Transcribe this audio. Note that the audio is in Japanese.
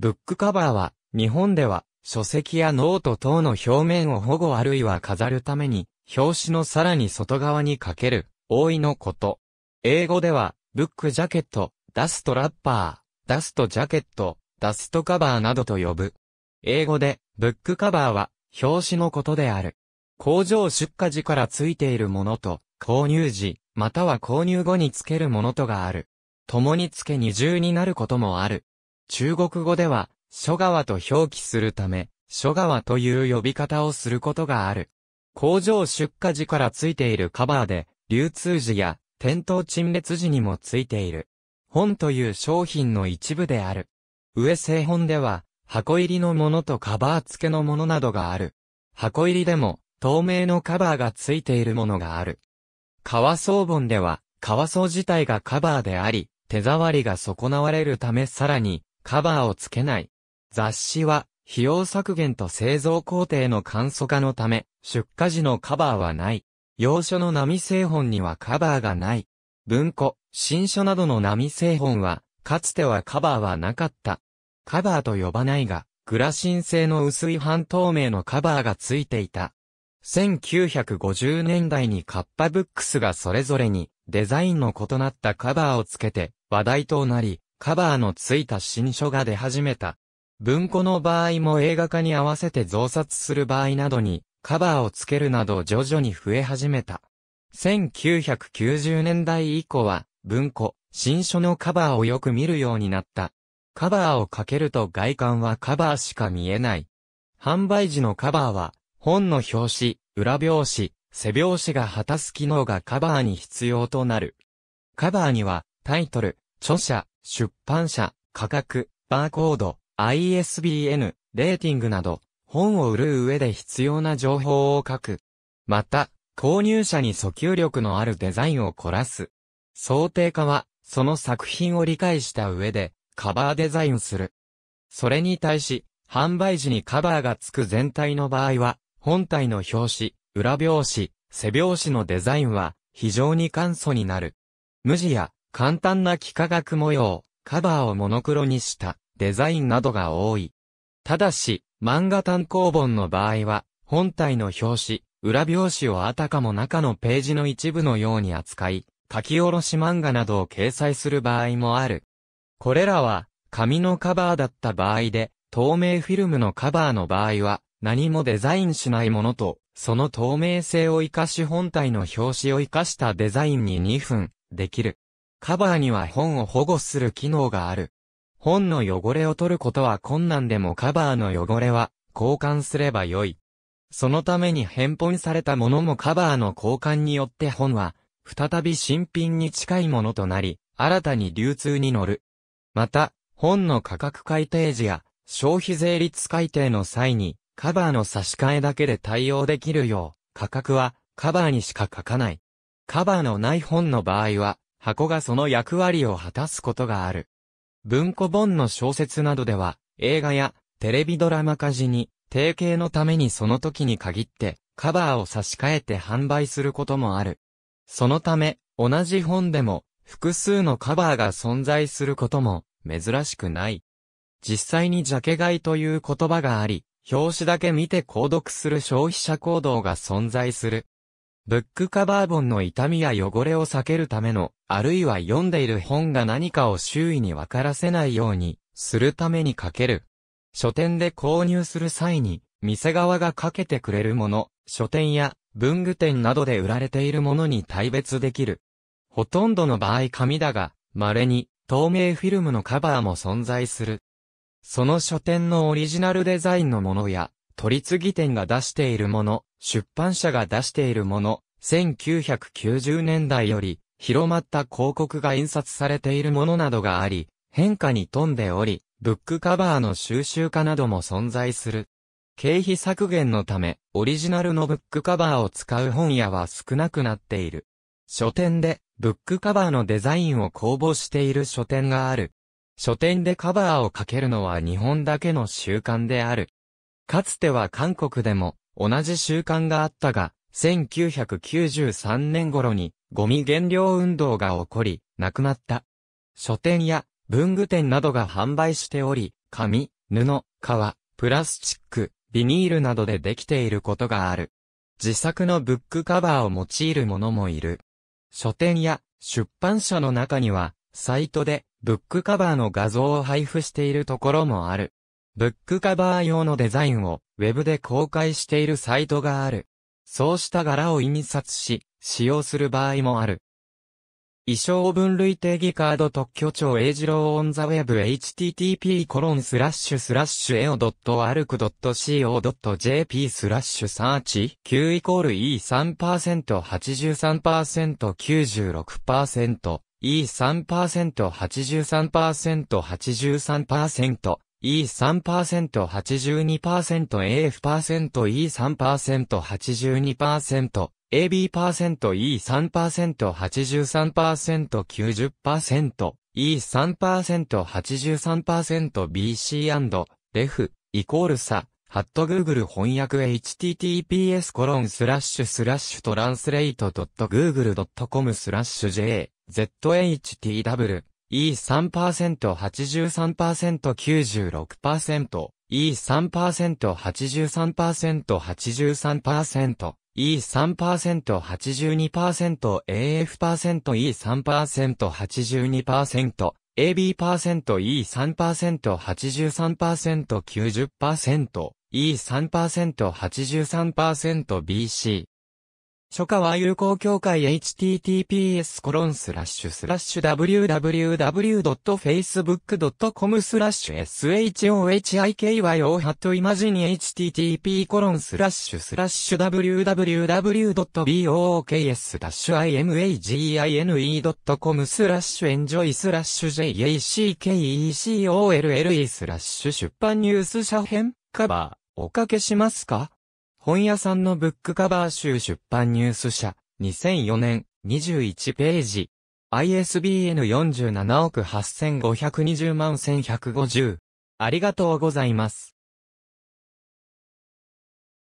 ブックカバーは、日本では、書籍やノート等の表面を保護あるいは飾るために、表紙のさらに外側にかける、覆いのこと。英語では、ブックジャケット、ダストラッパー、ダストジャケット、ダストカバーなどと呼ぶ。英語で、ブックカバーは、表紙のことである。工場出荷時からついているものと、購入時、または購入後につけるものとがある。共につけ二重になることもある。中国語では、諸川と表記するため、諸川という呼び方をすることがある。工場出荷時からついているカバーで、流通時や店頭陳列時にもついている。本という商品の一部である。上製本では、箱入りのものとカバー付けのものなどがある。箱入りでも、透明のカバーが付いているものがある。革装本では、革装自体がカバーであり、手触りが損なわれるためさらに、カバーをつけない。雑誌は、費用削減と製造工程の簡素化のため、出荷時のカバーはない。洋書の波製本にはカバーがない。文庫、新書などの波製本は、かつてはカバーはなかった。カバーと呼ばないが、グラシン製の薄い半透明のカバーがついていた。1950年代にカッパブックスがそれぞれにデザインの異なったカバーをつけて話題となり、カバーのついた新書が出始めた。文庫の場合も映画化に合わせて増刷する場合などにカバーをつけるなど徐々に増え始めた。1990年代以降は文庫、新書のカバーをよく見るようになった。カバーをかけると外観はカバーしか見えない。販売時のカバーは、本の表紙、裏表紙、背表紙が果たす機能がカバーに必要となる。カバーには、タイトル、著者、出版社、価格、バーコード、ISBN、レーティングなど、本を売る上で必要な情報を書く。また、購入者に訴求力のあるデザインを凝らす。想定家は、その作品を理解した上で、カバーデザインする。それに対し、販売時にカバーがつく全体の場合は、本体の表紙、裏表紙、背表紙のデザインは、非常に簡素になる。無地や簡単な幾何学模様、カバーをモノクロにしたデザインなどが多い。ただし、漫画単行本の場合は、本体の表紙、裏表紙をあたかも中のページの一部のように扱い、書き下ろし漫画などを掲載する場合もある。これらは、紙のカバーだった場合で、透明フィルムのカバーの場合は、何もデザインしないものと、その透明性を活かし本体の表紙を活かしたデザインに2分、できる。カバーには本を保護する機能がある。本の汚れを取ることは困難でもカバーの汚れは交換すればよい。そのために返本されたものもカバーの交換によって本は再び新品に近いものとなり、新たに流通に乗る。また、本の価格改定時や消費税率改定の際にカバーの差し替えだけで対応できるよう、価格はカバーにしか書かない。カバーのない本の場合は、箱がその役割を果たすことがある。文庫本の小説などでは、映画やテレビドラマ化時に、提携のためにその時に限って、カバーを差し替えて販売することもある。そのため、同じ本でも、複数のカバーが存在することも、珍しくない。実際にジャケ買いという言葉があり、表紙だけ見て購読する消費者行動が存在する。ブックカバー本の痛みや汚れを避けるための、あるいは読んでいる本が何かを周囲に分からせないように、するためにかける。書店で購入する際に、店側がかけてくれるもの、書店や文具店などで売られているものに対別できる。ほとんどの場合紙だが、稀に透明フィルムのカバーも存在する。その書店のオリジナルデザインのものや、取り次ぎ店が出しているもの、出版社が出しているもの、1990年代より広まった広告が印刷されているものなどがあり、変化に富んでおり、ブックカバーの収集化なども存在する。経費削減のため、オリジナルのブックカバーを使う本屋は少なくなっている。書店で、ブックカバーのデザインを公募している書店がある。書店でカバーをかけるのは日本だけの習慣である。かつては韓国でも、同じ習慣があったが、1993年頃にゴミ減量運動が起こり、なくなった。書店や文具店などが販売しており、紙、布、革、プラスチック、ビニールなどでできていることがある。自作のブックカバーを用いるももいる。書店や出版社の中には、サイトでブックカバーの画像を配布しているところもある。ブックカバー用のデザインをウェブで公開しているサイトがある。そうした柄を印刷し、使用する場合もある。衣装分類定義カード特許庁英二郎オンザウェブ http コロンスラッシュスラッシュエオドットアルクドット CO.jp スラッシュサーチ9イコール E3%83%96% E3%83%83% E3%82%AF%E3%82%、AB%E3%83%90%、E3%83%BC& レフ、イコールさ、ハット Google 翻訳 https コロンスラッシュスラッシュトランスレイト .google.com スラッシュ j zhtw E3%83%96%、E3%83%83%、E3%82%、AF%E3%82%、AB%E3%83%90%、E3%83%BC、初夏は友好協会 https コロンスラッシュスラッシュ www.facebook.com スラッシュ s h o h i k y o ハットイマジ e http コロンスラッシュスラッシュ www.boks-imagine.com スラッシュエンジョイスラッシュ jackecole スラッシュ出版ニュース社編カバーおかけしますか本屋さんのブックカバー集出版ニュース社、2004年、21ページ。ISBN 47億8520万1150。ありがとうございます。